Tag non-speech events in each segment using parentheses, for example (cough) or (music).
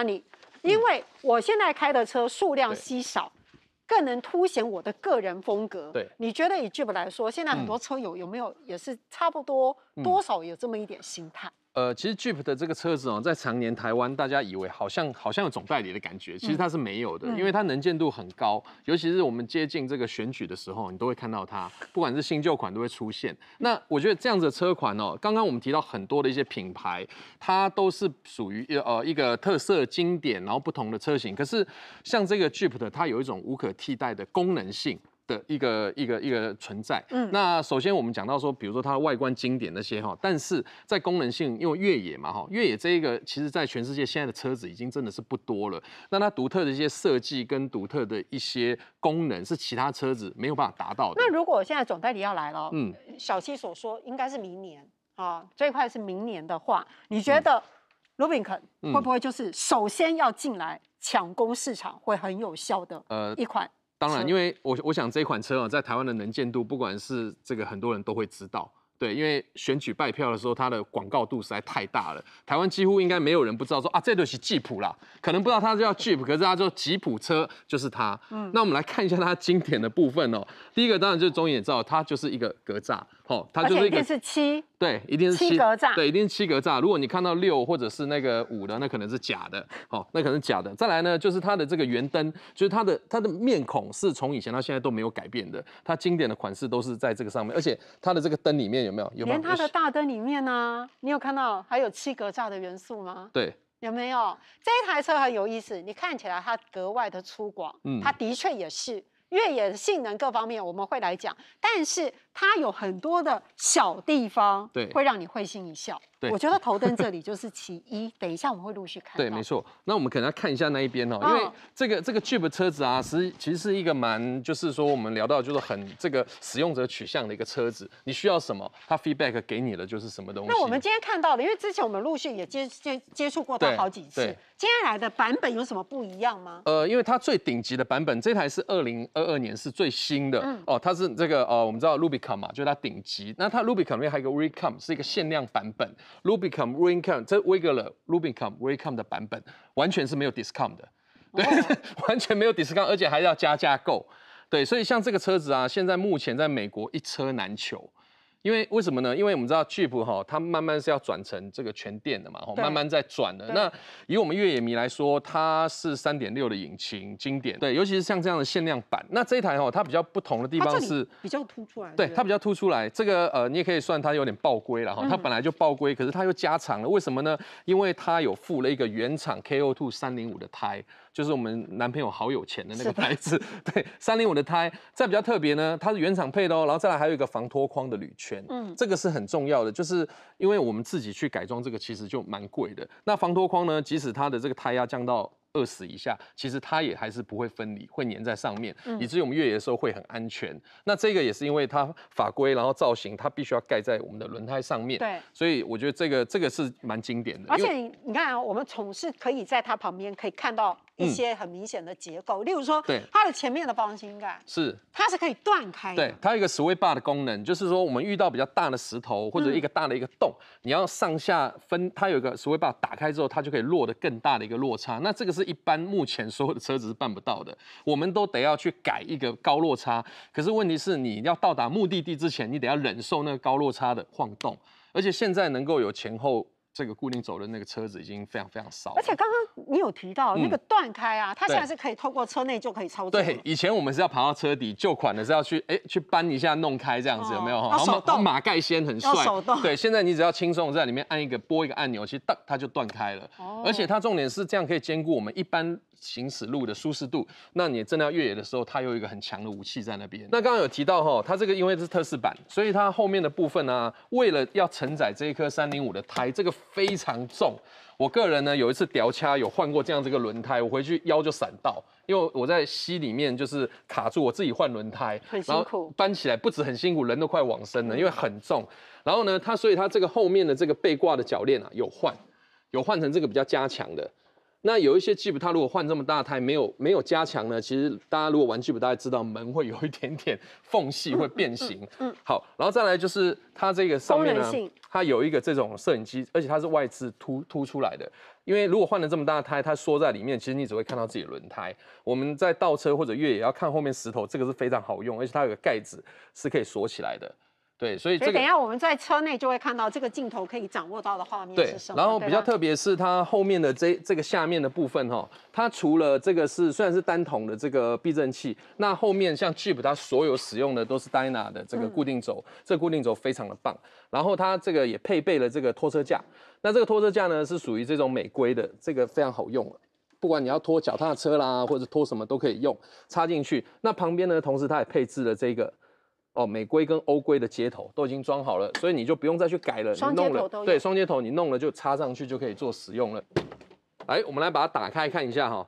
e 你，因为我现在开的车数量稀少，更能凸显我的个人风格。对，你觉得以剧本来说，现在很多车友有没有也是差不多，多少有这么一点心态？呃，其实 Jeep 的这个车子哦，在常年台湾，大家以为好像好像有总代理的感觉，其实它是没有的，因为它能见度很高，尤其是我们接近这个选举的时候，你都会看到它，不管是新旧款都会出现。那我觉得这样子的车款哦，刚刚我们提到很多的一些品牌，它都是属于呃一个特色经典，然后不同的车型。可是像这个 Jeep 的，它有一种无可替代的功能性。的一个一个一个存在，嗯，那首先我们讲到说，比如说它的外观经典那些哈，但是在功能性，因为越野嘛哈，越野这一个其实，在全世界现在的车子已经真的是不多了，那它独特的一些设计跟独特的一些功能是其他车子没有办法达到的。那如果现在总代理要来了，嗯，小七所说应该是明年啊，最快是明年的话，你觉得鲁宾肯会不会就是首先要进来抢攻市场会很有效的呃一款？当然，因为我我想这款车啊，在台湾的能见度，不管是这个很多人都会知道，对，因为选举拜票的时候，它的广告度实在太大了，台湾几乎应该没有人不知道说啊，这就是吉普啦，可能不知道它叫吉普，可是它叫吉普车就是它。嗯，那我们来看一下它经典的部分哦，第一个当然就是中野罩，它就是一个格栅。哦，它就是一定是七，对，一定是七格栅，对，一定是七格栅。如果你看到六或者是那个五的，那可能是假的，哦，那可能是假的。再来呢，就是它的这个圆灯，就是它的它的面孔是从以前到现在都没有改变的，它经典的款式都是在这个上面。而且它的这个灯里面有没有？有连它的大灯里面呢，你有看到还有七格栅的元素吗？对，有没有？这一台车很有意思，你看起来它格外的粗犷，嗯，它的确也是。越野性能各方面我们会来讲，但是它有很多的小地方，对，会让你会心一笑。对，我觉得头灯这里就是其一。等一下我们会陆续看。对，没错。那我们可能要看一下那一边哦，因为这个这个 Jeep 车子啊，是其实是一个蛮，就是说我们聊到就是很这个使用者取向的一个车子。你需要什么，它 feedback 给你了就是什么东西。那我们今天看到的，因为之前我们陆续也接接接触过它好几次。接下来的版本有什么不一样吗？呃，因为它最顶级的版本，这台是二零二二年是最新的哦，它是这个呃，我们知道 Rubicon 嘛，就是它顶级。那它 Rubicon 里面还有一个 Recon，是一个限量版本。Rubicon, r i n i c o n 这威格勒 Rubicon, r i n i c o n 的版本完全是没有 discount 的，对，(laughs) 完全没有 discount，而且还要加价购，对，所以像这个车子啊，现在目前在美国一车难求。因为为什么呢？因为我们知道 Jeep 哈，它慢慢是要转成这个全电的嘛，哈，慢慢在转的。那以我们越野迷来说，它是三点六的引擎，经典。对，尤其是像这样的限量版。那这一台哈，它比较不同的地方是，比较突出来。对，它比较突出来。这个呃，你也可以算它有点爆规了哈，它本来就爆规，可是它又加长了。为什么呢？因为它有附了一个原厂 K O TWO 三零五的胎，就是我们男朋友好有钱的那个牌子。(laughs) 对，三零五的胎。再比较特别呢，它是原厂配的哦，然后再来还有一个防脱框的铝圈。嗯，这个是很重要的，就是因为我们自己去改装这个，其实就蛮贵的。那防脱框呢，即使它的这个胎压降到。饿死一下，其实它也还是不会分离，会粘在上面，以至于我们越野的时候会很安全。那这个也是因为它法规，然后造型，它必须要盖在我们的轮胎上面。对，所以我觉得这个这个是蛮经典的。而且你看啊，我们总是可以在它旁边可以看到一些很明显的结构，例如说，对它的前面的防倾杆是，它是可以断开，对，它有一个 s w i 的功能，就是说我们遇到比较大的石头或者一个大的一个洞，你要上下分，它有一个 s w i 打开之后，它就可以落得更大的一个落差。那这个是。一般目前所有的车子是办不到的，我们都得要去改一个高落差。可是问题是，你要到达目的地之前，你得要忍受那个高落差的晃动，而且现在能够有前后。这个固定走的那个车子已经非常非常少，而且刚刚你有提到那个断开啊，它现在是可以透过车内就可以操作。对，以前我们是要爬到车底，旧款的是要去哎去搬一下弄开这样子，有没有？手动马盖先很帅，对，现在你只要轻松在里面按一个拨一个按钮，其实当它就断开了。哦，而且它重点是这样可以兼顾我们一般。行驶路的舒适度，那你真的要越野的时候，它有一个很强的武器在那边。那刚刚有提到哈，它这个因为是特四版，所以它后面的部分呢，为了要承载这一颗三零五的胎，这个非常重。我个人呢，有一次调掐有换过这样这个轮胎，我回去腰就闪到，因为我在溪里面就是卡住，我自己换轮胎，很辛苦，搬起来不止很辛苦，人都快往生了，因为很重。然后呢，它所以它这个后面的这个背挂的铰链啊，有换，有换成这个比较加强的。那有一些吉普，它如果换这么大胎没有没有加强呢？其实大家如果玩吉普，大家知道门会有一点点缝隙会变形。嗯，好，然后再来就是它这个上面呢，它有一个这种摄影机，而且它是外置凸凸出来的。因为如果换了这么大胎，它缩在里面，其实你只会看到自己的轮胎。我们在倒车或者越野要看后面石头，这个是非常好用，而且它有个盖子是可以锁起来的。对，所以所以等一下我们在车内就会看到这个镜头可以掌握到的画面是什么。对，然后比较特别是它后面的这这个下面的部分哈，它除了这个是虽然是单筒的这个避震器，那后面像 Jeep 它所有使用的都是 Dyna 的这个固定轴，这固定轴非常的棒。然后它这个也配备了这个拖车架，那这个拖车架呢是属于这种美规的，这个非常好用不管你要拖脚踏车啦，或者拖什么都可以用，插进去。那旁边呢同时它也配置了这个。哦，美规跟欧规的接头都已经装好了，所以你就不用再去改了。双接头都对，双接头你弄了就插上去就可以做使用了。来，我们来把它打开看一下哈。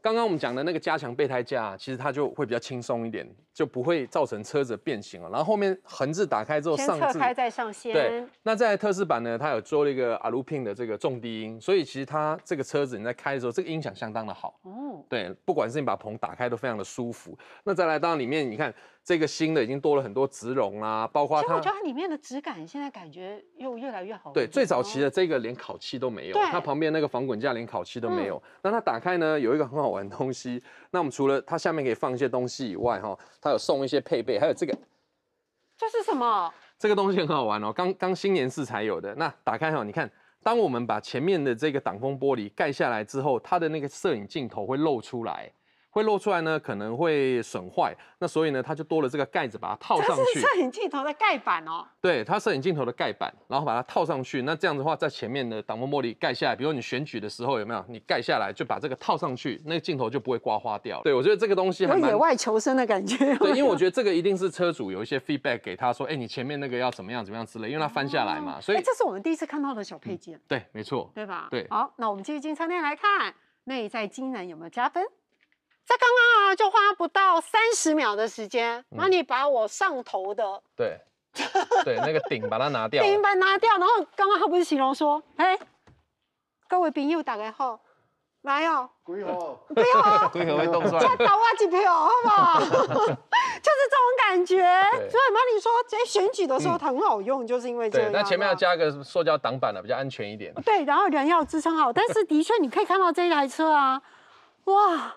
刚刚我们讲的那个加强备胎架，其实它就会比较轻松一点。就不会造成车子变形了。然后后面横置打开之后，上侧开再上掀。对，那在特试版呢，它有做了一个 a l p i n 的这个重低音，所以其实它这个车子你在开的时候，这个音响相当的好。哦，对，不管是你把篷打开都非常的舒服。那再来，当然里面你看这个新的已经多了很多植绒啊，包括它，我觉得它里面的质感现在感觉又越来越好。对，最早期的这个连烤漆都没有，它旁边那个防滚架连烤漆都没有。那它打开呢，有一个很好玩的东西。那我们除了它下面可以放一些东西以外，哈，它有送一些配备，还有这个，这是什么？这个东西很好玩哦，刚刚新年是才有的。那打开哈，你看，当我们把前面的这个挡风玻璃盖下来之后，它的那个摄影镜头会露出来。会露出来呢，可能会损坏，那所以呢，它就多了这个盖子，把它套上去。这是摄影镜头的盖板哦。对，它摄影镜头的盖板，然后把它套上去。那这样子的话，在前面的挡风玻璃盖下来，比如你选举的时候有没有？你盖下来就把这个套上去，那镜头就不会刮花掉。对我觉得这个东西很野外求生的感觉。对，(laughs) 因为我觉得这个一定是车主有一些 feedback 给他说，哎，你前面那个要怎么样怎么样之类，因为它翻下来嘛，所以这是我们第一次看到的小配件。对，没错，对吧？对。好，那我们继续进车内来看，内在惊人有没有加分？在刚刚啊，就花不到三十秒的时间，马尼把我上头的对 (laughs) 对那个顶把它拿掉，顶把它拿掉，然后刚刚他不是形容说，哎，各位朋友大家好，来哦，几号？几 (laughs) 号？几号？会动出来？这倒我几票好不好？(laughs) 就是这种感觉，所以马你说在选举的时候很好用，就是因为这个。那前面要加个塑胶挡板的，比较安全一点。对，然后人要支撑好，但是的确你可以看到这一台车啊，哇。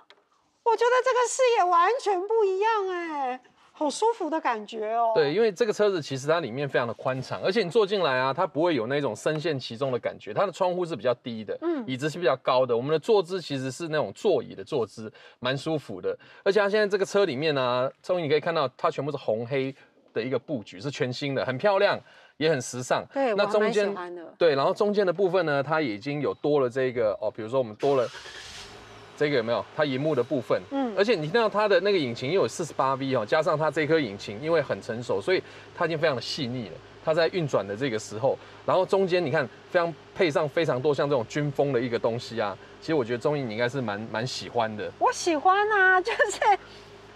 我觉得这个视野完全不一样哎，好舒服的感觉哦。对，因为这个车子其实它里面非常的宽敞，而且你坐进来啊，它不会有那种深陷其中的感觉。它的窗户是比较低的，嗯，椅子是比较高的。我们的坐姿其实是那种座椅的坐姿，蛮舒服的。而且它现在这个车里面呢，于你可以看到，它全部是红黑的一个布局，是全新的，很漂亮，也很时尚。对，那中间对，然后中间的部分呢，它已经有多了这个哦，比如说我们多了。这个有没有它荧幕的部分？嗯，而且你听到它的那个引擎有四十八 V 哦，加上它这颗引擎因为很成熟，所以它已经非常的细腻了。它在运转的这个时候，然后中间你看非常配上非常多像这种军风的一个东西啊，其实我觉得中颖你应该是蛮蛮喜欢的。我喜欢啊，(laughs) 就是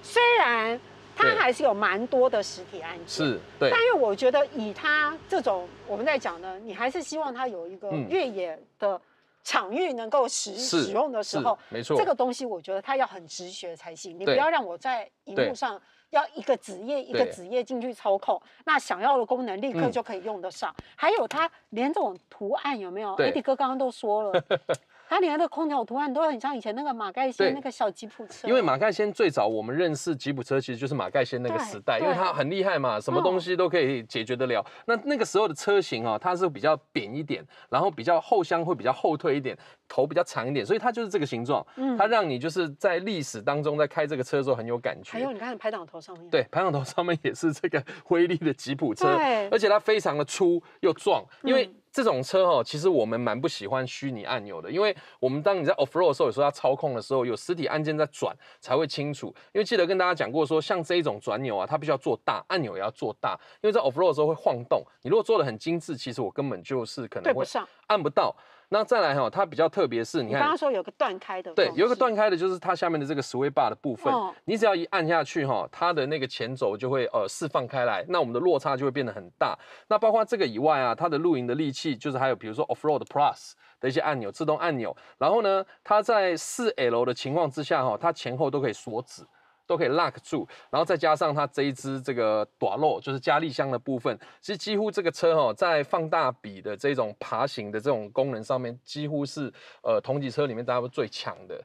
虽然它还是有蛮多的实体按键，是对，但因为我觉得以它这种我们在讲呢，你还是希望它有一个越野的。场域能够使使用的时候，没错，这个东西我觉得它要很直觉才行。你不要让我在荧幕上要一个子页一个子页进去操控，那想要的功能立刻就可以用得上。还有它连这种图案有没有？AD 哥刚刚都说了。(laughs) 它里面的空调图案都很像以前那个马盖先那个小吉普车，因为马盖先最早我们认识吉普车其实就是马盖先那个时代，因为它很厉害嘛，什么东西都可以解决得了。那那个时候的车型啊，它是比较扁一点，然后比较后箱会比较后退一点，头比较长一点，所以它就是这个形状。嗯，它让你就是在历史当中在开这个车的时候很有感觉。还有你看排挡头上面，对，排挡头上面也是这个 (laughs) 威力的吉普车，而且它非常的粗又壮，因为。这种车哦，其实我们蛮不喜欢虚拟按钮的，因为我们当你在 off road 的时候，有时候要操控的时候，有实体按键在转才会清楚。因为记得跟大家讲过，说像这一种转钮啊，它必须要做大，按钮也要做大，因为在 off road 的时候会晃动。你如果做的很精致，其实我根本就是可能会按不到。那再来哈，它比较特别是你看，刚刚说有个断开的，对，有一个断开的，就是它下面的这个 sway bar 的部分，你只要一按下去哈，它的那个前轴就会呃释放开来，那我们的落差就会变得很大。那包括这个以外啊，它的露营的利器就是还有比如说 off road plus 的一些按钮，自动按钮，然后呢，它在四 L 的情况之下哈，它前后都可以锁止。都可以 lock 住，然后再加上它这一支这个短路，就是加力箱的部分，其实几乎这个车哦，在放大比的这种爬行的这种功能上面，几乎是呃同级车里面大家最强的。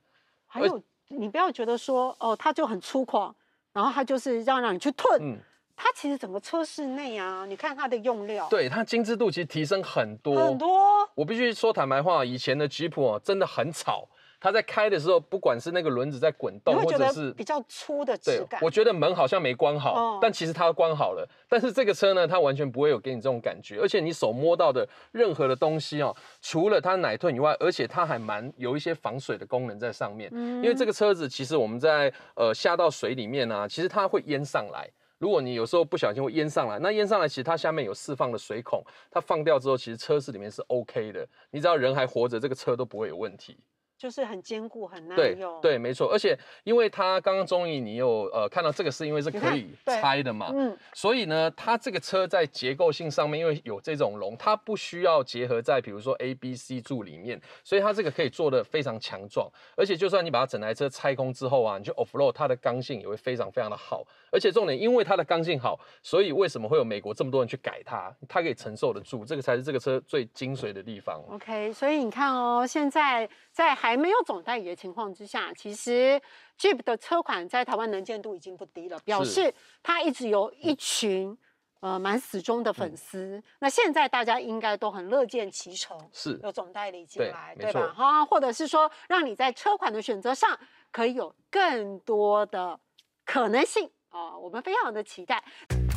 还有你不要觉得说哦，它就很粗犷，然后它就是要让你去吞。嗯。它其实整个车室内啊，你看它的用料。对，它精致度其实提升很多很多。我必须说坦白话，以前的吉普哦真的很吵。它在开的时候，不管是那个轮子在滚动，或者是比较粗的质感。对，我觉得门好像没关好，但其实它关好了。但是这个车呢，它完全不会有给你这种感觉，而且你手摸到的任何的东西哦，除了它奶吞以外，而且它还蛮有一些防水的功能在上面。嗯。因为这个车子其实我们在呃下到水里面啊，其实它会淹上来。如果你有时候不小心会淹上来，那淹上来其实它下面有释放的水孔，它放掉之后，其实车子里面是 OK 的。你知道人还活着，这个车都不会有问题。就是很坚固，很耐用。对，没错。而且，因为它刚刚终于你有呃看到这个，是因为是可以拆的嘛。嗯。所以呢，它这个车在结构性上面，因为有这种龙，它不需要结合在比如说 A、B、C 柱里面，所以它这个可以做的非常强壮。而且，就算你把它整台车拆空之后啊，你就 off road，它的刚性也会非常非常的好。而且重点，因为它的刚性好，所以为什么会有美国这么多人去改它？它可以承受得住，这个才是这个车最精髓的地方。OK，所以你看哦，现在在海。还没有总代理的情况之下，其实 Jeep 的车款在台湾能见度已经不低了，表示它一直有一群呃蛮死忠的粉丝。那现在大家应该都很乐见其成，是，有总代理进来，对吧？哈，或者是说让你在车款的选择上可以有更多的可能性啊，我们非常的期待。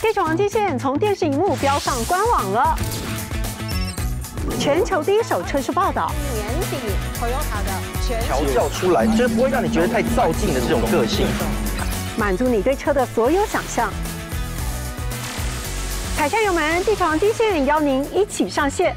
K 王金线从电视荧幕标上官网了。全球第一手车市报道，年底 Toyota 的全球调教出来，就是不会让你觉得太造劲的这种个性，满足你对车的所有想象。踩下油门，地藏极限邀您一起上线。